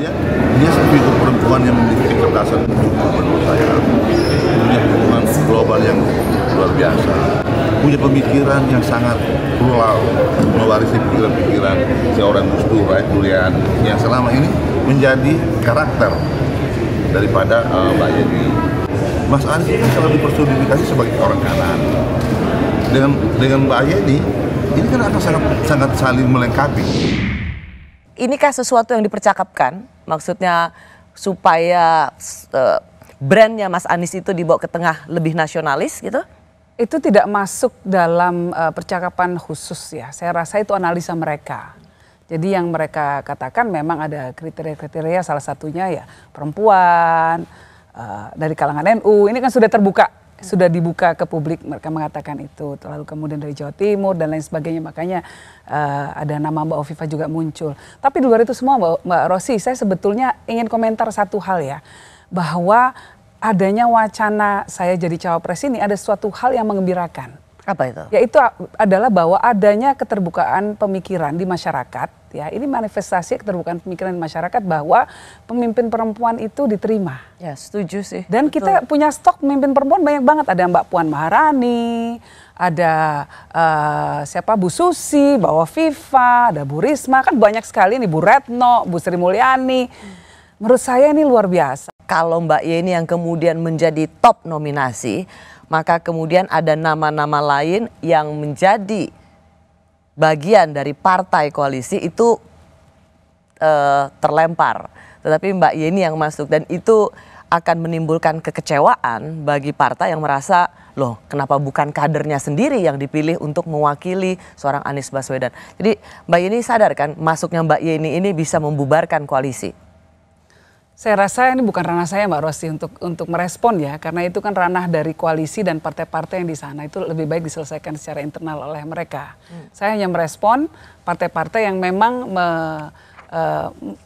Dia, dia satu itu perempuan yang memiliki kecerdasan menurut saya punya hubungan global yang luar biasa punya pemikiran yang sangat plural mewarisi pikiran-pikiran seorang Gustu Dur, Julian yang selama ini menjadi karakter daripada uh, Mbak Yeni Mas Anies ini selalu dipersonifikasi sebagai orang kanan dengan dengan Mbak Yeni ini kan akan sangat sangat saling melengkapi inikah sesuatu yang dipercakapkan? Maksudnya supaya uh, brandnya Mas Anies itu dibawa ke tengah lebih nasionalis gitu? Itu tidak masuk dalam uh, percakapan khusus ya. Saya rasa itu analisa mereka. Jadi yang mereka katakan memang ada kriteria-kriteria salah satunya ya perempuan, uh, dari kalangan NU. Ini kan sudah terbuka sudah dibuka ke publik mereka mengatakan itu lalu kemudian dari Jawa Timur dan lain sebagainya makanya uh, ada nama Mbak Oviva juga muncul tapi di luar itu semua Mbak, Mbak Rosi saya sebetulnya ingin komentar satu hal ya bahwa adanya wacana saya jadi cawapres ini ada suatu hal yang mengembirakan apa itu? Yaitu adalah bahwa adanya keterbukaan pemikiran di masyarakat, ya ini manifestasi keterbukaan pemikiran di masyarakat bahwa pemimpin perempuan itu diterima. Ya setuju sih. Dan Betul. kita punya stok pemimpin perempuan banyak banget. Ada Mbak Puan Maharani, ada uh, siapa Bu Susi, Bawa Viva, ada Bu Risma, kan banyak sekali nih Bu Retno, Bu Sri Mulyani. Hmm. Menurut saya ini luar biasa kalau Mbak Yeni yang kemudian menjadi top nominasi, maka kemudian ada nama-nama lain yang menjadi bagian dari partai koalisi itu uh, terlempar. Tetapi Mbak Yeni yang masuk dan itu akan menimbulkan kekecewaan bagi partai yang merasa loh kenapa bukan kadernya sendiri yang dipilih untuk mewakili seorang Anies Baswedan. Jadi Mbak Yeni sadar kan masuknya Mbak Yeni ini bisa membubarkan koalisi. Saya rasa ini bukan ranah saya Mbak Rosi untuk untuk merespon ya karena itu kan ranah dari koalisi dan partai-partai yang di sana itu lebih baik diselesaikan secara internal oleh mereka. Hmm. Saya hanya merespon partai-partai yang memang me, e,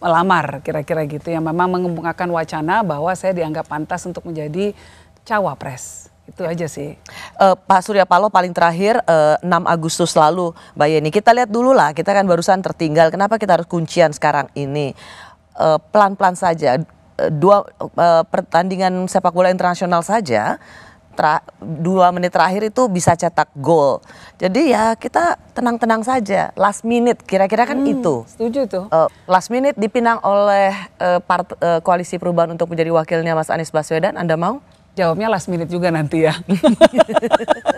melamar kira-kira gitu yang memang mengembangkan wacana bahwa saya dianggap pantas untuk menjadi cawapres. Itu ya. aja sih. Uh, Pak Surya Paloh paling terakhir uh, e, 6 Agustus lalu, Mbak Yeni. Kita lihat dulu lah, kita kan barusan tertinggal. Kenapa kita harus kuncian sekarang ini? Eh, pelan-pelan uh, saja eh, dua uh, pertandingan sepak bola internasional saja tra, dua menit terakhir itu bisa cetak gol. Jadi ya kita tenang-tenang saja. Last minute kira-kira kan hmm, itu. Setuju tuh. Uh, last minute dipinang oleh uh, part, uh, koalisi perubahan untuk menjadi wakilnya Mas Anies Baswedan. Anda mau? Jawabnya last minute juga nanti ya.